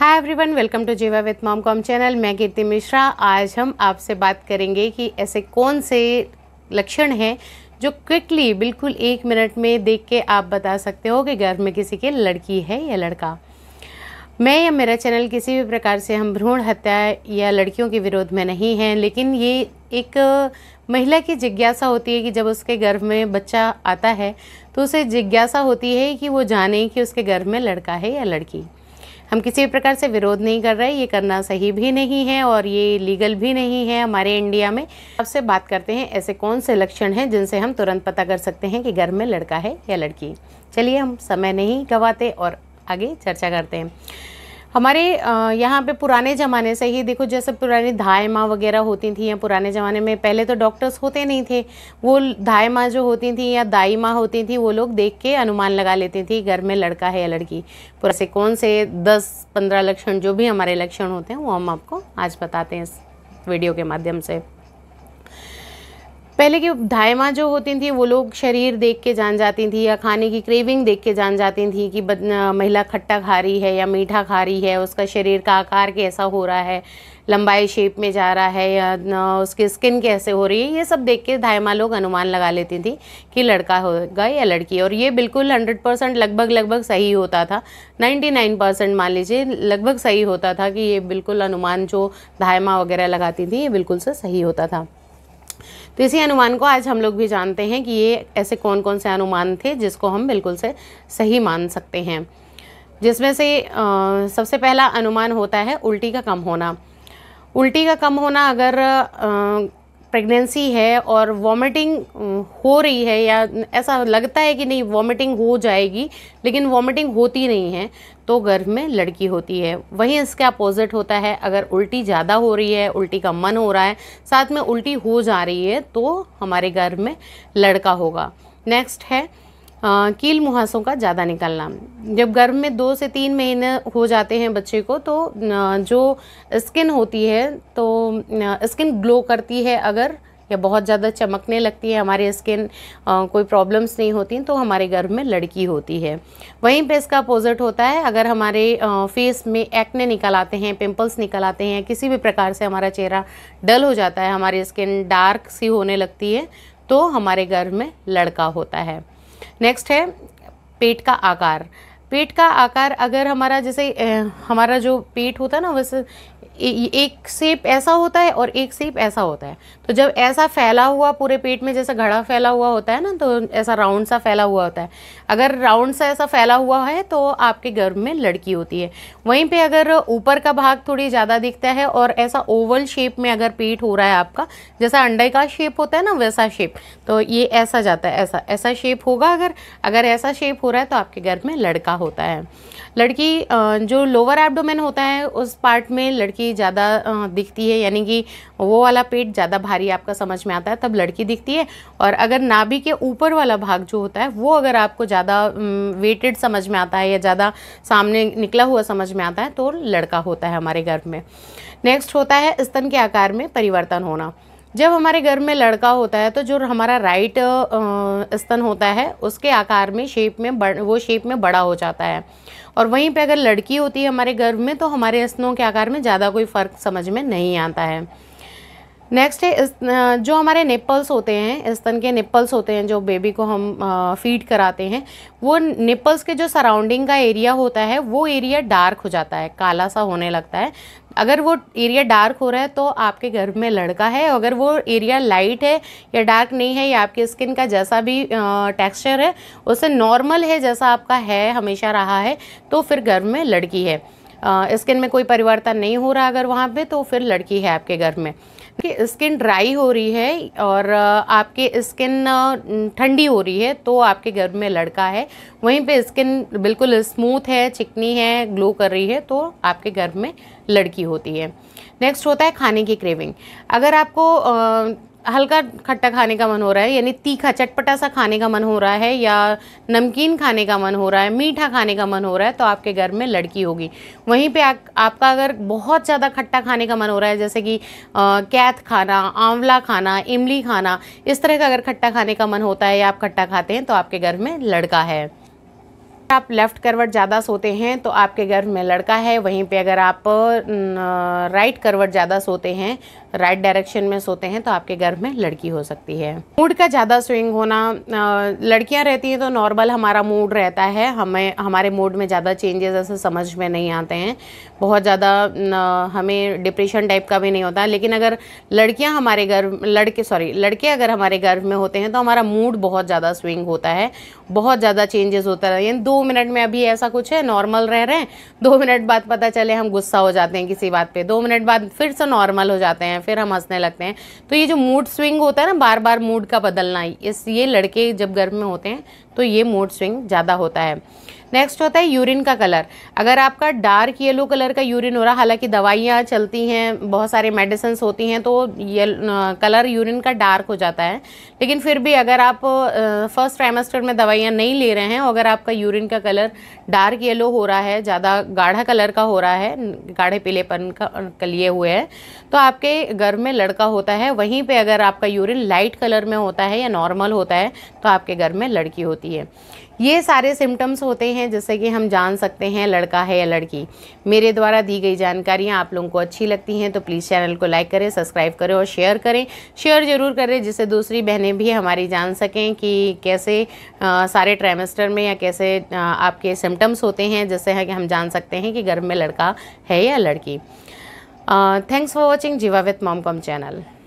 hi everyone welcome to Jeeva with mom com channel मैं कीर्ति मिश्रा आज हम आपसे बात करेंगे कि ऐसे कौन से लक्षण हैं जो क्विकली बिल्कुल एक मिनट में देख के आप बता सकते हो कि घर में किसी के लड़की है या लड़का मैं या मेरा चैनल किसी भी प्रकार से हम भ्रूण हत्या या लड़कियों के विरोध में नहीं हैं लेकिन ये एक महिला की जिज्ञासा होती है कि जब उसके गर्भ में बच्चा आता है तो उसे जिज्ञासा होती है कि वो जाने कि उसके गर्भ में लड़का है या लड़की हम किसी भी प्रकार से विरोध नहीं कर रहे ये करना सही भी नहीं है और ये लीगल भी नहीं है हमारे इंडिया में आपसे बात करते हैं ऐसे कौन से लक्षण हैं जिनसे हम तुरंत पता कर सकते हैं कि घर में लड़का है या लड़की चलिए हम समय नहीं गंवाते और आगे चर्चा करते हैं हमारे यहाँ पे पुराने ज़माने से ही देखो जैसे पुरानी धाय माँ वगैरह होती थी या पुराने ज़माने में पहले तो डॉक्टर्स होते नहीं थे वो धाय माँ जो होती थी या दाई माँ होती थी वो लोग देख के अनुमान लगा लेती थी घर में लड़का है या लड़की पूरा से कौन से दस पंद्रह लक्षण जो भी हमारे लक्षण होते हैं वो हम आपको आज बताते हैं इस वीडियो के माध्यम से पहले की धायमा जो होती थी वो लोग शरीर देख के जान जाती थी या खाने की क्रेविंग देख के जान जाती थी कि महिला खट्टा खा रही है या मीठा खा रही है उसका शरीर का आकार कैसा हो रहा है लंबाई शेप में जा रहा है या उसकी स्किन कैसे हो रही है ये सब देख के धायमा लोग अनुमान लगा लेती थी कि लड़का होगा या लड़की और ये बिल्कुल हंड्रेड परसेंट लगभग लगभग सही होता था नाइन्टी नाइन परसेंट मान लीजिए लगभग सही होता था कि ये बिल्कुल अनुमान जो धायमा वगैरह लगाती थी ये बिल्कुल से सही होता था तो इसी अनुमान को आज हम लोग भी जानते हैं कि ये ऐसे कौन कौन से अनुमान थे जिसको हम बिल्कुल से सही मान सकते हैं जिसमें से आ, सबसे पहला अनुमान होता है उल्टी का कम होना उल्टी का कम होना अगर आ, प्रेगनेंसी है और वॉमिटिंग हो रही है या ऐसा लगता है कि नहीं वॉमिटिंग हो जाएगी लेकिन वॉमिटिंग होती नहीं है तो गर्भ में लड़की होती है वहीं इसके अपोजिट होता है अगर उल्टी ज़्यादा हो रही है उल्टी का मन हो रहा है साथ में उल्टी हो जा रही है तो हमारे गर्भ में लड़का होगा नेक्स्ट है कील मुहासों का ज़्यादा निकलना जब गर्भ में दो से तीन महीने हो जाते हैं बच्चे को तो जो स्किन होती है तो स्किन ग्लो करती है अगर या बहुत ज़्यादा चमकने लगती है हमारी स्किन कोई प्रॉब्लम्स नहीं होती तो हमारे गर्भ में लड़की होती है वहीं पे इसका अपोजिट होता है अगर हमारे फेस में एक्ने निकल आते हैं पिंपल्स निकल आते हैं किसी भी प्रकार से हमारा चेहरा डल हो जाता है हमारी स्किन डार्क सी होने लगती है तो हमारे गर्भ में लड़का होता है नेक्स्ट है पेट का आकार पेट का आकार अगर हमारा जैसे हमारा जो पेट होता है ना वैसे एक सेप ऐसा होता है और एक सेप ऐसा होता है तो जब ऐसा फैला हुआ पूरे पेट में जैसे घड़ा फैला हुआ होता है ना तो ऐसा राउंड सा फैला हुआ होता है अगर राउंड सा ऐसा फैला हुआ है तो आपके गर्भ में लड़की होती है वहीं पे अगर ऊपर का भाग थोड़ी ज़्यादा दिखता है और ऐसा ओवल शेप में अगर पेट हो रहा है आपका जैसा अंडे का शेप होता है ना वैसा शेप तो ये ऐसा जाता है ऐसा ऐसा शेप होगा अगर अगर ऐसा शेप हो रहा है तो आपके गर्भ में लड़का होता है लड़की जो लोअर एबडोमेन होता है उस पार्ट में लड़की की ज़्यादा दिखती है यानी कि वो वाला पेट ज़्यादा भारी आपका समझ में आता है तब लड़की दिखती है और अगर नाभि के ऊपर वाला भाग जो होता है वो अगर आपको ज़्यादा वेटेड समझ में आता है या ज़्यादा सामने निकला हुआ समझ में आता है तो लड़का होता है हमारे गर्भ में नेक्स्ट होता है स्तन के आकार में परिवर्तन होना जब हमारे घर में लड़का होता है तो जो हमारा राइट स्तन होता है उसके आकार में शेप में बड़ वो शेप में बड़ा हो जाता है और वहीं पे अगर लड़की होती है हमारे गर्भ में तो हमारे स्तनों के आकार में ज़्यादा कोई फ़र्क समझ में नहीं आता है नेक्स्ट है इस जो हमारे निप्पल्स होते हैं स्तन के निपल्स होते हैं जो बेबी को हम फीड कराते हैं वो निपल्स के जो सराउंडिंग का एरिया होता है वो एरिया डार्क हो जाता है काला सा होने लगता है अगर वो एरिया डार्क हो रहा है तो आपके गर्भ में लड़का है अगर वो एरिया लाइट है या डार्क नहीं है या आपकी स्किन का जैसा भी टेक्सचर है उससे नॉर्मल है जैसा आपका है हमेशा रहा है तो फिर गर्भ में लड़की है स्किन में कोई परिवर्तन नहीं हो रहा अगर वहाँ पे तो फिर लड़की है आपके घर में कि स्किन ड्राई हो रही है और आपकी स्किन ठंडी हो रही है तो आपके घर में लड़का है वहीं पे स्किन बिल्कुल स्मूथ है चिकनी है ग्लो कर रही है तो आपके घर में लड़की होती है नेक्स्ट होता है खाने की क्रेविंग अगर आपको हल्का खट्टा खाने का मन हो रहा है यानी तीखा चटपटा सा खाने का मन हो रहा है या नमकीन खाने का मन हो रहा है मीठा खाने का मन हो रहा है तो आपके घर में लड़की होगी वहीं पे आ, आपका अगर बहुत ज़्यादा खट्टा खाने का मन हो रहा है जैसे कि कैथ खाना आंवला खाना इमली खाना इस तरह का अगर खट्टा खाने का मन होता है या आप खट्टा खाते हैं तो आपके घर में लड़का है आप लेफ़्ट करवट ज़्यादा सोते हैं तो आपके गर्भ में लड़का है वहीं पे अगर आप राइट करवट ज़्यादा सोते हैं राइट डायरेक्शन में सोते हैं तो आपके गर्भ में लड़की हो सकती है मूड का ज़्यादा स्विंग होना लड़कियां रहती हैं तो नॉर्मल हमारा मूड रहता है हमें हमारे मूड में ज़्यादा चेंजेस ऐसे समझ में नहीं आते हैं बहुत ज़्यादा हमें डिप्रेशन टाइप का भी नहीं होता लेकिन अगर लड़कियाँ हमारे गर्भ लड़के सॉरी लड़के अगर हमारे गर्भ में होते हैं तो हमारा मूड बहुत ज़्यादा स्विंग होता है बहुत ज़्यादा चेंजेस होता है दो मिनट में अभी ऐसा कुछ है नॉर्मल रह रहे हैं दो मिनट बाद पता चले हम गुस्सा हो जाते हैं किसी बात पे दो मिनट बाद फिर से नॉर्मल हो जाते हैं फिर हम हंसने लगते हैं तो ये जो मूड स्विंग होता है ना बार बार मूड का बदलना इस ये लड़के जब गर्भ में होते हैं तो ये मूड स्विंग ज़्यादा होता है नेक्स्ट होता है यूरिन का कलर अगर आपका डार्क येलो कलर का यूरिन हो रहा हालांकि दवाइयाँ चलती हैं बहुत सारे मेडिसिन होती हैं तो ये कलर यूरिन का डार्क हो जाता है लेकिन फिर भी अगर आप फर्स्ट ट्राइमेस्टर में दवाइयाँ नहीं ले रहे हैं अगर आपका यूरिन का कलर डार्क येलो हो रहा है ज़्यादा गाढ़ा कलर का हो रहा है गाढ़े पीलेपन का लिए हुए हैं तो आपके गर्भ में लड़का होता है वहीं पर अगर आपका यूरिन लाइट कलर में होता है या नॉर्मल होता है तो आपके घर में लड़की होती है ये सारे सिम्टम्स होते हैं जैसे कि हम जान सकते हैं लड़का है या लड़की मेरे द्वारा दी गई जानकारियाँ आप लोगों को अच्छी लगती हैं तो प्लीज़ चैनल को लाइक करें सब्सक्राइब करें और शेयर करें शेयर ज़रूर करें जिससे दूसरी बहनें भी हमारी जान सकें कि कैसे आ, सारे ट्रेमेस्टर में या कैसे आ, आपके सिम्टम्स होते हैं जैसे है कि हम जान सकते हैं कि गर्भ में लड़का है या लड़की thanks for watching Jeeva with mom com channel